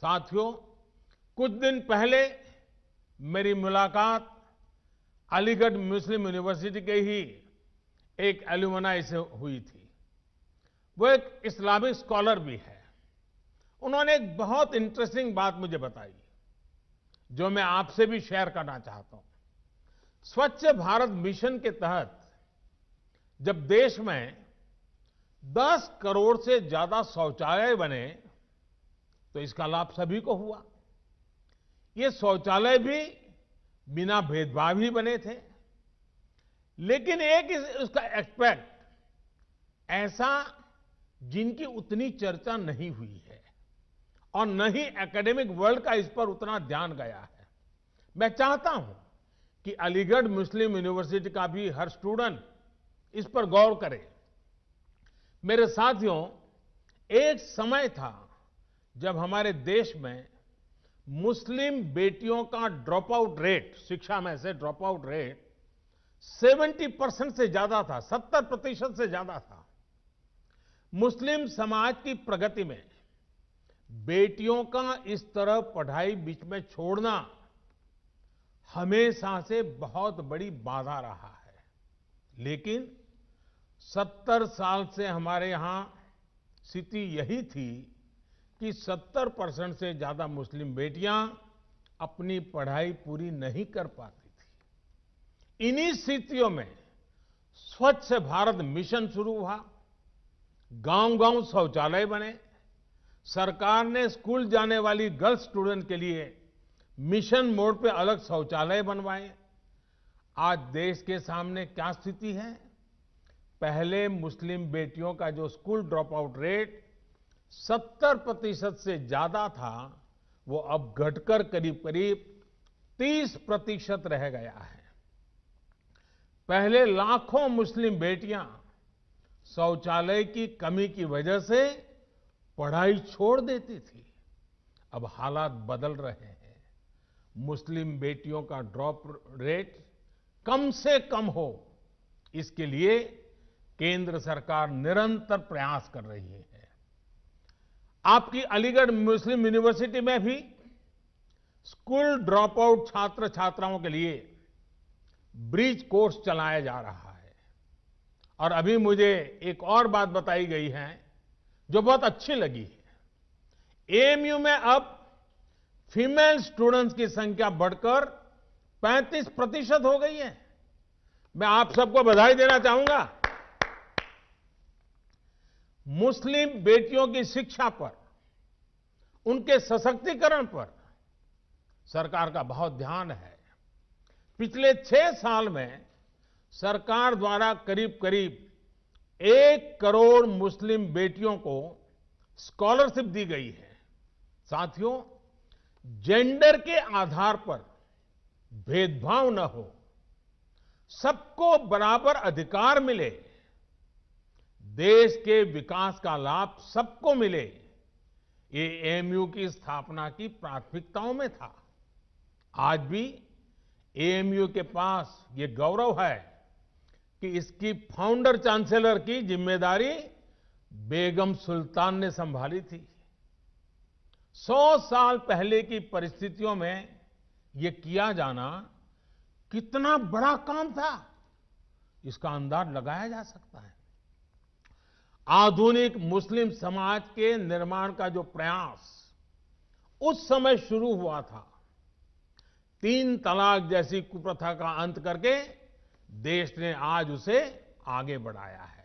साथियों कुछ दिन पहले मेरी मुलाकात अलीगढ़ मुस्लिम यूनिवर्सिटी के ही एक एल्यूमनाई से हुई थी वो एक इस्लामिक स्कॉलर भी है उन्होंने एक बहुत इंटरेस्टिंग बात मुझे बताई जो मैं आपसे भी शेयर करना चाहता हूं स्वच्छ भारत मिशन के तहत जब देश में 10 करोड़ से ज्यादा शौचालय बने तो इसका लाभ सभी को हुआ ये शौचालय भी बिना भेदभाव ही बने थे लेकिन एक उसका एक्सपेक्ट ऐसा जिनकी उतनी चर्चा नहीं हुई है और न ही एकेडमिक वर्ल्ड का इस पर उतना ध्यान गया है मैं चाहता हूं कि अलीगढ़ मुस्लिम यूनिवर्सिटी का भी हर स्टूडेंट इस पर गौर करे मेरे साथियों एक समय था जब हमारे देश में मुस्लिम बेटियों का ड्रॉप आउट रेट शिक्षा में से ड्रॉप आउट रेट 70 परसेंट से ज्यादा था 70 प्रतिशत से ज्यादा था मुस्लिम समाज की प्रगति में बेटियों का इस तरह पढ़ाई बीच में छोड़ना हमेशा से बहुत बड़ी बाधा रहा है लेकिन 70 साल से हमारे यहां स्थिति यही थी कि 70 परसेंट से ज्यादा मुस्लिम बेटियां अपनी पढ़ाई पूरी नहीं कर पाती थी इन्हीं स्थितियों में स्वच्छ भारत मिशन शुरू हुआ गांव गांव शौचालय बने सरकार ने स्कूल जाने वाली गर्ल्स स्टूडेंट के लिए मिशन मोड पे अलग शौचालय बनवाए आज देश के सामने क्या स्थिति है पहले मुस्लिम बेटियों का जो स्कूल ड्रॉप आउट रेट सत्तर प्रतिशत से ज्यादा था वो अब घटकर करीब करीब तीस प्रतिशत रह गया है पहले लाखों मुस्लिम बेटियां शौचालय की कमी की वजह से पढ़ाई छोड़ देती थी अब हालात बदल रहे हैं मुस्लिम बेटियों का ड्रॉप रेट कम से कम हो इसके लिए केंद्र सरकार निरंतर प्रयास कर रही है आपकी अलीगढ़ मुस्लिम यूनिवर्सिटी में भी स्कूल ड्रॉप आउट छात्र छात्राओं के लिए ब्रिज कोर्स चलाया जा रहा है और अभी मुझे एक और बात बताई गई है जो बहुत अच्छी लगी है एएमयू में अब फीमेल स्टूडेंट्स की संख्या बढ़कर 35 प्रतिशत हो गई है मैं आप सबको बधाई देना चाहूंगा मुस्लिम बेटियों की शिक्षा पर उनके सशक्तिकरण पर सरकार का बहुत ध्यान है पिछले छह साल में सरकार द्वारा करीब करीब एक करोड़ मुस्लिम बेटियों को स्कॉलरशिप दी गई है साथियों जेंडर के आधार पर भेदभाव न हो सबको बराबर अधिकार मिले देश के विकास का लाभ सबको मिले ये एएमयू की स्थापना की प्राथमिकताओं में था आज भी एएमयू के पास ये गौरव है कि इसकी फाउंडर चांसलर की जिम्मेदारी बेगम सुल्तान ने संभाली थी सौ साल पहले की परिस्थितियों में ये किया जाना कितना बड़ा काम था इसका अंदाज लगाया जा सकता है आधुनिक मुस्लिम समाज के निर्माण का जो प्रयास उस समय शुरू हुआ था तीन तलाक जैसी कुप्रथा का अंत करके देश ने आज उसे आगे बढ़ाया है